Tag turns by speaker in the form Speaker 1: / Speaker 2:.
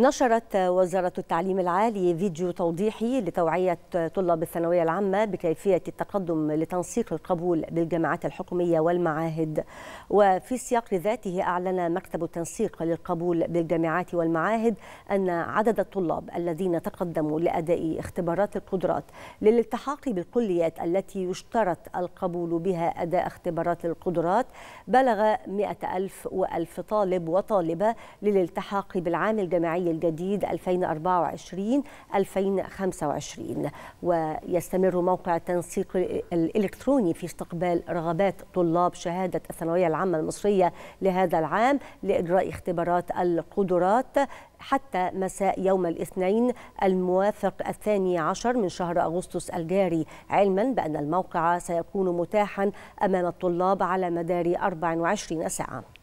Speaker 1: نشرت وزارة التعليم العالي فيديو توضيحي لتوعية طلاب الثانوية العامة بكيفية التقدم لتنسيق القبول بالجامعات الحكومية والمعاهد وفي سياق ذاته أعلن مكتب التنسيق للقبول بالجامعات والمعاهد أن عدد الطلاب الذين تقدموا لأداء اختبارات القدرات للالتحاق بالكليات التي يشترط القبول بها أداء اختبارات القدرات بلغ 100 ألف وألف طالب وطالبة للالتحاق بالعام الجامعي الجديد 2024 2025 ويستمر موقع التنسيق الإلكتروني في استقبال رغبات طلاب شهادة الثانوية العامة المصرية لهذا العام لإجراء اختبارات القدرات حتى مساء يوم الاثنين الموافق الثاني عشر من شهر أغسطس الجاري علما بأن الموقع سيكون متاحا أمام الطلاب على مدار 24 ساعة